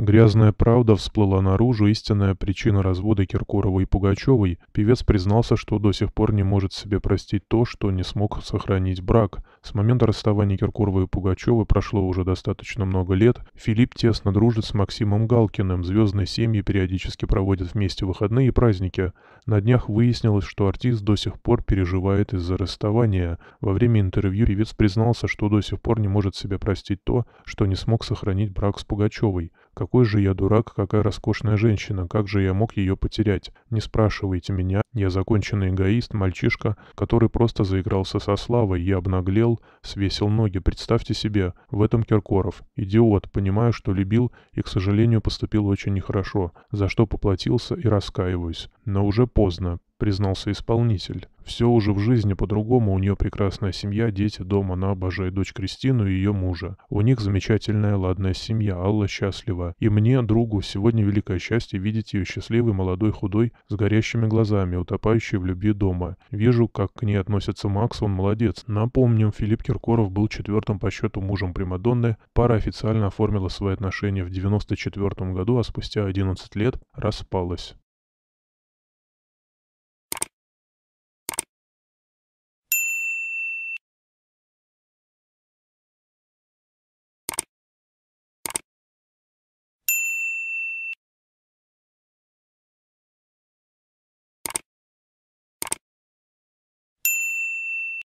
Грязная правда всплыла наружу, истинная причина развода Киркорова и Пугачевой. Певец признался, что до сих пор не может себе простить то, что не смог сохранить брак. С момента расставания Киркорова и Пугачевой прошло уже достаточно много лет. Филипп тесно дружит с Максимом Галкиным. Звездные семьи периодически проводят вместе выходные и праздники. На днях выяснилось, что артист до сих пор переживает из-за расставания. Во время интервью певец признался, что до сих пор не может себе простить то, что не смог сохранить брак с Пугачевой. Какой же я дурак, какая роскошная женщина, как же я мог ее потерять? Не спрашивайте меня, я законченный эгоист, мальчишка, который просто заигрался со славой, я обнаглел, свесил ноги, представьте себе, в этом Киркоров. Идиот, понимаю, что любил и, к сожалению, поступил очень нехорошо, за что поплатился и раскаиваюсь. Но уже поздно, признался исполнитель. Все уже в жизни по-другому, у нее прекрасная семья, дети, дом, она обожает дочь Кристину и ее мужа. У них замечательная ладная семья, Алла счастлива. И мне, другу, сегодня великое счастье видеть ее счастливой, молодой, худой, с горящими глазами, утопающей в любви дома. Вижу, как к ней относится Макс, он молодец. Напомним, Филипп Киркоров был четвертым по счету мужем Примадонны. Пара официально оформила свои отношения в 94 году, а спустя 11 лет распалась.